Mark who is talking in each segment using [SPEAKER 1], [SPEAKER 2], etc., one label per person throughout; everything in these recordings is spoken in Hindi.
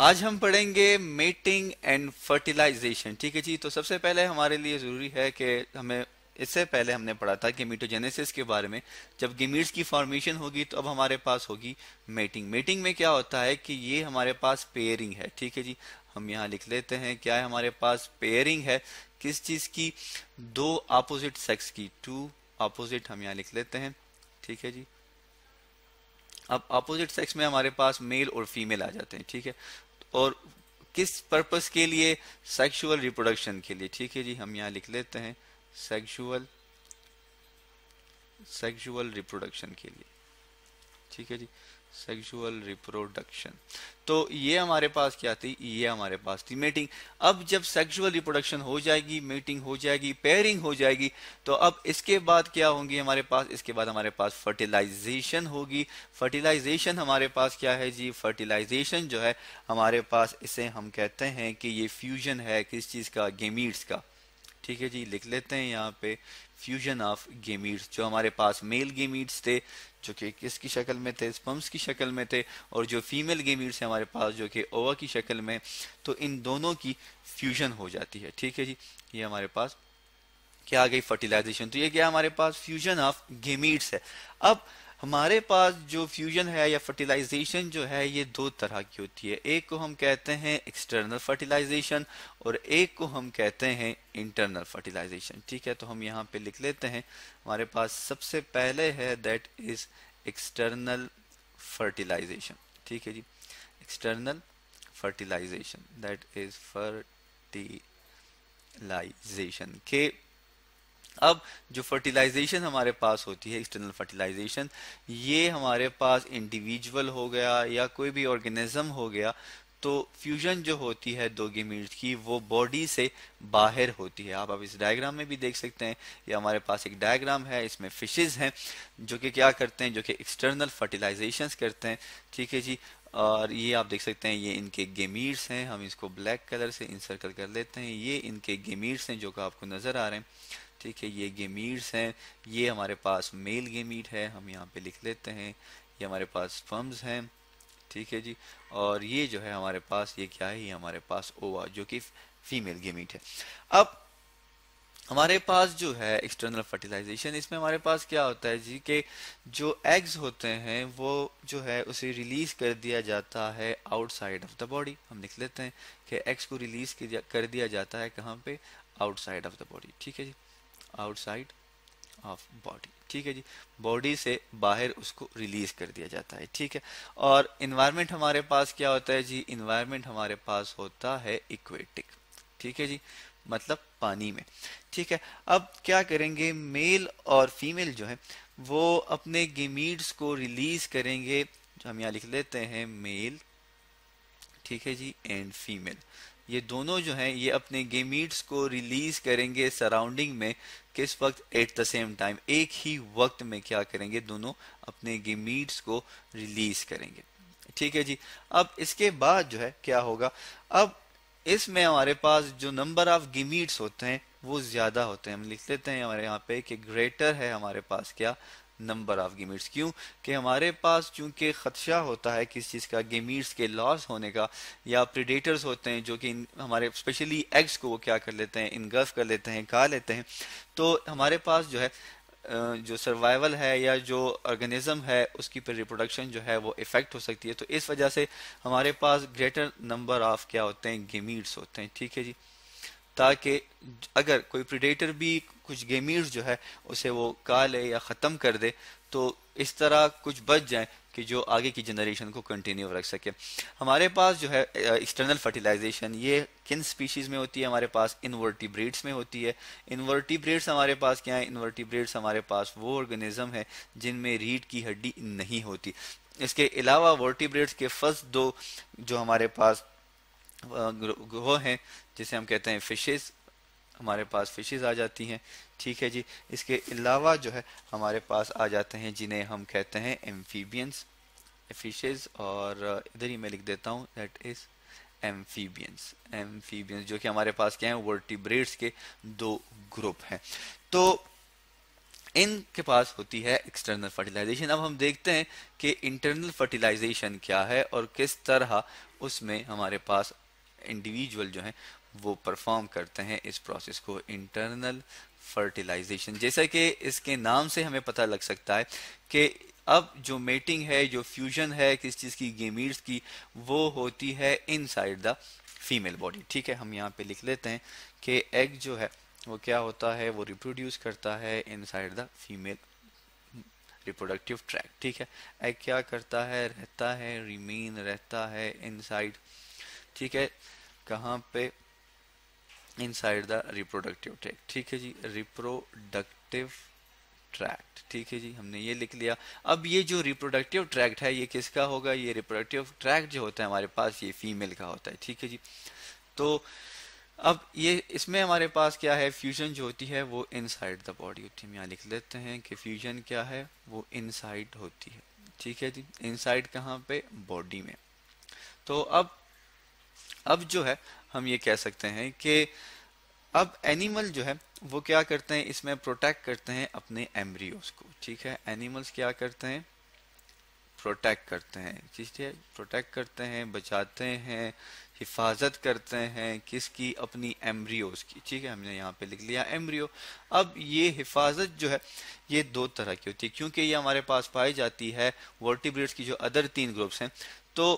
[SPEAKER 1] आज हम पढ़ेंगे मेटिंग एंड फर्टिलाइजेशन ठीक है जी तो सबसे पहले हमारे लिए ज़रूरी है कि हमें इससे पहले हमने पढ़ा था गेमिटोजेनेसिस के बारे में जब गेमीट्स की फॉर्मेशन होगी तो अब हमारे पास होगी मेटिंग मेटिंग में क्या होता है कि ये हमारे पास पेयरिंग है ठीक है जी हम यहाँ लिख लेते हैं क्या है हमारे पास पेयरिंग है किस चीज़ की दो अपोजिट सेक्स की टू अपोजिट हम यहाँ लिख लेते हैं ठीक है जी अब अपोजिट सेक्स में हमारे पास मेल और फीमेल आ जाते हैं ठीक है और किस पर्पज के लिए सेक्सुअल रिप्रोडक्शन के लिए ठीक है जी हम यहाँ लिख लेते हैं सेक्सुअल सेक्सुअल रिप्रोडक्शन के लिए ठीक है जी सेक्सुअल रिप्रोडक्शन तो ये हमारे पास क्या थी ये हमारे पास थी मेटिंग अब जब सेक्सुअल रिप्रोडक्शन हो जाएगी मेटिंग हो जाएगी पेयरिंग हो जाएगी तो अब इसके बाद क्या होंगी हमारे पास इसके बाद हमारे पास फर्टिलाइजेशन होगी फर्टिलाइजेशन हमारे पास क्या है जी फर्टिलाइजेशन जो है हमारे पास इसे हम कहते हैं कि ये फ्यूजन है किस चीज़ का गेमीट्स का ठीक है जी लिख लेते हैं यहाँ पे फ्यूजन ऑफ गेमीट्स जो हमारे पास मेल गेमीट्स थे जो कि किसकी शक्ल में थे स्पम्स की शक्ल में थे और जो फीमेल गेमीट्स हैं हमारे पास जो कि ओवा की शक्ल में तो इन दोनों की फ्यूजन हो जाती है ठीक है जी ये हमारे पास क्या आ गई फर्टिलाइजेशन तो ये क्या हमारे पास फ्यूजन ऑफ गेमीट्स है अब हमारे पास जो फ्यूजन है या फर्टिलाइजेशन जो है ये दो तरह की होती है एक को हम कहते हैं एक्सटर्नल फर्टिलाइजेशन और एक को हम कहते हैं इंटरनल फर्टिलाइजेशन ठीक है तो हम यहाँ पे लिख लेते हैं हमारे पास सबसे पहले है दैट इज एक्सटर्नल फर्टिलाइजेशन ठीक है जी external fertilisation that is fertilisation के अब जो फर्टिलाइजेशन हमारे पास होती है एक्सटर्नल फर्टिलाइजेशन ये हमारे पास इंडिविजुअल हो गया या कोई भी ऑर्गेनिज्म हो गया तो फ्यूजन जो होती है दो दोगेमीट की वो बॉडी से बाहर होती है आप अब इस डायग्राम में भी देख सकते हैं ये हमारे पास एक डायग्राम है इसमें फिशेस हैं जो कि क्या करते हैं जो कि एक्सटर्नल फर्टिलाइजेशन करते हैं ठीक है जी और ये आप देख सकते हैं ये इनके गेमीट्स हैं हम इसको ब्लैक कलर से इंसर्कल कर लेते हैं ये इनके गेमीट्स हैं जो कि आपको नजर आ रहे हैं ठीक है ये गेमीट्स हैं ये हमारे पास मेल गेमीट है हम यहाँ पे लिख लेते हैं ये हमारे पास फर्म्स हैं ठीक है जी और ये जो है हमारे पास ये क्या है ये हमारे पास ओवा जो कि फीमेल गेमीट है अब हमारे पास जो है एक्सटर्नल फर्टिलाइजेशन इसमें हमारे पास क्या होता है जी के जो एग्स होते हैं वो जो है उसे रिलीज कर दिया जाता है आउटसाइड ऑफ द बॉडी हम लिख लेते हैं कि एग्स को रिलीज कर दिया जाता है कहाँ पे आउटसाइड ऑफ द बॉडी ठीक है जी आउटसाइड ऑफ बॉडी ठीक है जी बॉडी से बाहर उसको रिलीज कर दिया जाता है ठीक है और इन्वायरमेंट हमारे पास क्या होता है जी इन्वायरमेंट हमारे पास होता है इक्वेटिक ठीक है जी मतलब पानी में ठीक है अब क्या करेंगे मेल और फीमेल जो है वो अपने गेमीड्स को रिलीज करेंगे जो हम यहाँ लिख लेते हैं मेल ठीक है जी एंड फीमेल ये दोनों जो हैं ये अपने गेमीट्स को रिलीज करेंगे सराउंडिंग में किस वक्त एट द सेम टाइम एक ही वक्त में क्या करेंगे दोनों अपने गेमीट्स को रिलीज करेंगे ठीक है जी अब इसके बाद जो है क्या होगा अब इसमें हमारे पास जो नंबर ऑफ गेमीट्स होते हैं वो ज्यादा होते हैं हम लिख लेते हैं हमारे यहाँ पे कि ग्रेटर है हमारे पास क्या नंबर ऑफ गेमीट्स क्यों कि हमारे पास चूंकि खदशा होता है किस चीज़ का गेमीट्स के लॉस होने का या प्रिडेटर्स होते हैं जो कि हमारे स्पेशली एग्स को वो क्या कर लेते हैं इनगर्फ कर लेते हैं खा लेते हैं तो हमारे पास जो है जो सर्वाइवल है या जो ऑर्गेनिज्म है उसकी पर रिप्रोडक्शन जो है वो इफेक्ट हो सकती है तो इस वजह से हमारे पास ग्रेटर नंबर ऑफ क्या होते हैं गेमीट्स होते हैं ठीक है जी ताकि अगर कोई प्रिडेटर भी कुछ गेमीर्स जो है उसे वो का ले या ख़त्म कर दे तो इस तरह कुछ बच जाए कि जो आगे की जनरेशन को कंटिन्यू रख सके हमारे पास जो है एक्सटर्नल फर्टिलाइजेशन ये किन स्पीशीज़ में होती है हमारे पास इन्वर्टिब्रेड्स में होती है इन्वर्टिब्रेड्स हमारे पास क्या है इन्वर्टिब्रेड्स हमारे पास वो ऑर्गेनिज्म है जिनमें रीढ़ की हड्डी नहीं होती इसके अलावा वर्टिब्रेड्स के फर्स्ट दो जो हमारे पास वो हैं जिसे हम कहते हैं फिशेज़ हमारे पास फिशेज़ आ जाती हैं ठीक है जी इसके अलावा जो है हमारे पास आ जाते हैं जिन्हें हम कहते हैं एम्फीबियंस फिशेज़ और इधर ही मैं लिख देता हूँ दैट इज़ एम्फीबियंस एम्फीबियंस जो कि हमारे पास क्या है वर्टिब्रेट्स के दो ग्रुप हैं तो इनके पास होती है एक्सटर्नल फर्टिलाइजेशन अब हम देखते हैं कि इंटरनल फर्टिलाइजेशन क्या है और किस तरह उसमें हमारे पास इंडिविजुअल जो हैं वो परफॉर्म करते हैं इस प्रोसेस को इंटरनल फर्टिलाइजेशन जैसा कि इसके नाम से हमें पता लग सकता है कि अब जो मेटिंग है जो फ्यूजन है किस चीज़ की गेमीर्स की वो होती है इनसाइड द फीमेल बॉडी ठीक है हम यहाँ पे लिख लेते हैं कि एग जो है वो क्या होता है वो रिप्रोड्यूस करता है inside the female reproductive tract ठीक है एग क्या करता है रहता है रिमेन रहता है इनसाइड ठीक है कहाँ पे इनसाइड द रिप्रोडक्टिव ट्रैक ठीक है जी रिप्रोडक्टिव ट्रैक्ट ठीक है जी हमने ये लिख लिया अब ये जो रिप्रोडक्टिव ट्रैक्ट है ये किसका होगा ये रिप्रोडक्टिव ट्रैक्ट जो होता है हमारे पास ये फीमेल का होता है ठीक है जी तो अब ये इसमें हमारे पास क्या है फ्यूजन जो होती है वो इनसाइड द बॉडी होती है यहाँ लिख लेते हैं कि फ्यूजन क्या है वो इनसाइड होती है ठीक है जी इनसाइड कहाँ पे बॉडी में तो अब अब जो है हम ये कह सकते हैं कि अब एनिमल जो है वो क्या करते हैं इसमें प्रोटेक्ट करते हैं अपने एम्ब्रियोस को ठीक है एनिमल्स क्या करते हैं प्रोटेक्ट करते हैं ठीक है प्रोटेक्ट करते हैं बचाते हैं हिफाजत करते हैं किसकी अपनी एम्ब्रियोज की ठीक है हमने यहाँ पे लिख लिया एम्ब्रियो अब ये हिफाजत जो है ये दो तरह की होती है क्योंकि ये हमारे पास पाई जाती है वर्टिब्रेट्स की जो अदर तीन ग्रुप्स हैं तो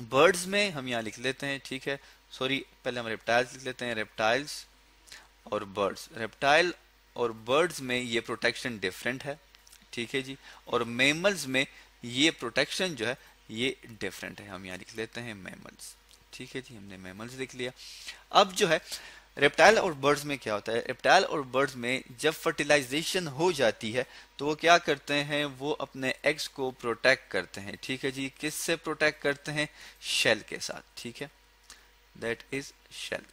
[SPEAKER 1] बर्ड्स में हम यहाँ लिख लेते हैं ठीक है सॉरी पहले हम रेप्टाइल्स लिख लेते हैं रेप्टाइल्स और बर्ड्स रेप्टाइल और बर्ड्स में ये प्रोटेक्शन डिफरेंट है ठीक है जी और मेमल्स में ये प्रोटेक्शन जो है ये डिफरेंट है हम यहाँ लिख लेते हैं मेमल्स ठीक है जी हमने मेमल्स लिख लिया अब जो है रेप्टाइल और बर्ड्स में क्या होता है रेप्टाइल और बर्ड्स में जब फर्टिलाइजेशन हो जाती है तो वो क्या करते हैं वो अपने एग्स को प्रोटेक्ट करते हैं ठीक है जी किससे प्रोटेक्ट करते हैं शेल के साथ ठीक है दैट इज शेल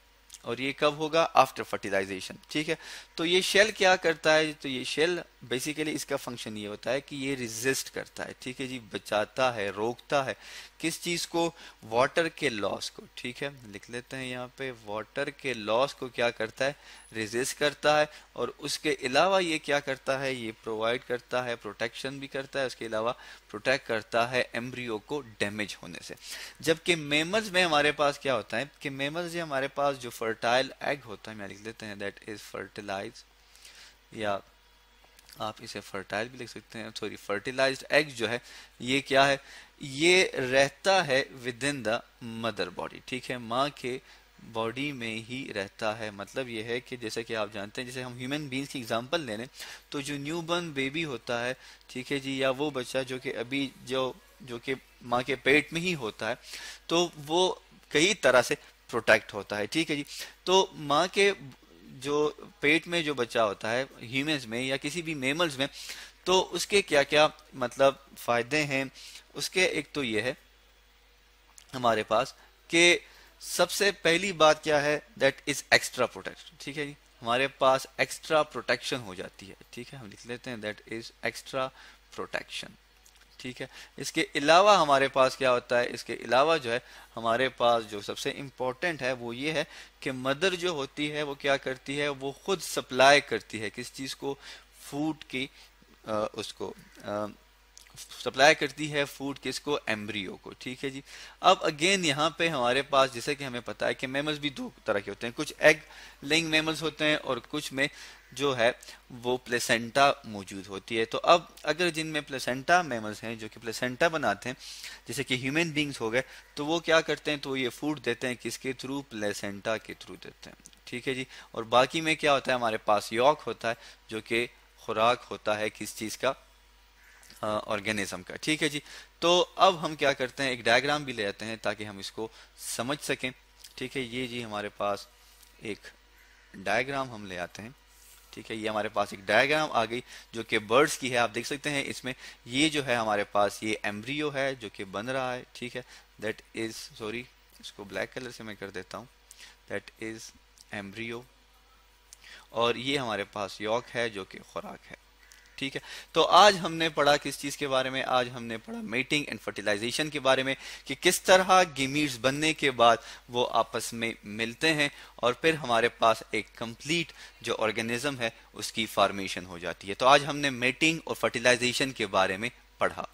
[SPEAKER 1] और ये कब होगा आफ्टर फर्टिलाइजेशन ठीक है तो ये शेल क्या करता है तो ये शेल बेसिकली इसका फंक्शन ये होता है कि ये रिजिस्ट करता है ठीक है जी बचाता है रोकता है किस चीज को वाटर के लॉस को ठीक है लिख लेते हैं यहाँ पे वाटर के लॉस को क्या करता है रिजिस्ट करता है और उसके अलावा ये क्या करता है ये प्रोवाइड करता है प्रोटेक्शन भी करता है उसके अलावा प्रोटेक्ट करता है एम्ब्रियो को डैमेज होने से जबकि मेमल्स में हमारे पास क्या होता है कि मेमल्स में हमारे पास जो फर्टाइल एग होता है मैं लिख लेते हैं दैट इज फर्टिलाइज या आप इसे फर्टाइल भी लिख सकते हैं सॉरी फर्टिलाइज एग जो है ये क्या है ये रहता है within the mother body ठीक है माँ के बॉडी में ही रहता है मतलब यह है कि जैसे कि आप जानते हैं जैसे हम ह्यूमन बींग्स की एग्जांपल ले लें तो जो न्यू बर्न बेबी होता है ठीक है जी या वो बच्चा जो कि अभी जो जो कि माँ के पेट में ही होता है तो वो कई तरह से प्रोटेक्ट होता है ठीक है जी तो माँ के जो पेट में जो बच्चा होता है ह्यूमंस में या किसी भी मेमल्स में तो उसके क्या क्या मतलब फायदे हैं उसके एक तो ये है हमारे पास कि सबसे पहली बात क्या है दैट इज एक्स्ट्रा प्रोटेक्शन ठीक है जी हमारे पास एक्स्ट्रा प्रोटेक्शन हो जाती है ठीक है हम लिख लेते हैं दैट इज एक्स्ट्रा प्रोटेक्शन ठीक है इसके अलावा हमारे पास क्या होता है इसके अलावा जो है हमारे पास जो सबसे इम्पोर्टेंट है वो ये है कि मदर जो होती है वो क्या करती है वो खुद सप्लाई करती है किस चीज़ को फूड की आ, उसको सप्लाई करती है फूड किसको एम्ब्रियो को ठीक है जी अब अगेन यहाँ पे हमारे पास जैसे कि हमें पता है कि मेमल्स भी दो तरह के होते हैं कुछ एग लिंग मेमल्स होते हैं और कुछ में जो है वो प्लेसेंटा मौजूद होती है तो अब अगर जिनमें प्लेसेंटा मेमल्स हैं जो कि प्लेसेंटा बनाते हैं जैसे कि ह्यूमन बींग्स हो गए तो वो क्या करते हैं तो ये फूड देते हैं किसके थ्रू प्लेसेंटा के थ्रू देते हैं ठीक है जी और बाकी में क्या होता है हमारे पास यॉक होता है जो कि खुराक होता है किस चीज़ का ऑर्गेनिज्म का ठीक है जी तो अब हम क्या करते हैं एक डायग्राम भी ले आते हैं ताकि हम इसको समझ सकें ठीक है ये जी हमारे पास एक डायग्राम हम ले आते हैं ठीक है ये हमारे पास एक डायग्राम आ गई जो कि बर्ड्स की है आप देख सकते हैं इसमें ये जो है हमारे पास ये एम्ब्रियो है जो कि बन रहा है ठीक है दैट इज़ सॉरी इसको ब्लैक कलर से मैं कर देता हूँ दैट इज़ एम्ब्रियो और ये हमारे पास यॉक है जो कि खुराक है ठीक है तो आज हमने पढ़ा किस चीज के बारे में आज हमने पढ़ा मेटिंग एंड फर्टिलाइजेशन के बारे में कि किस तरह गिमीट्स बनने के बाद वो आपस में मिलते हैं और फिर हमारे पास एक कंप्लीट जो ऑर्गेनिज्म है उसकी फॉर्मेशन हो जाती है तो आज हमने मेटिंग और फर्टिलाइजेशन के बारे में पढ़ा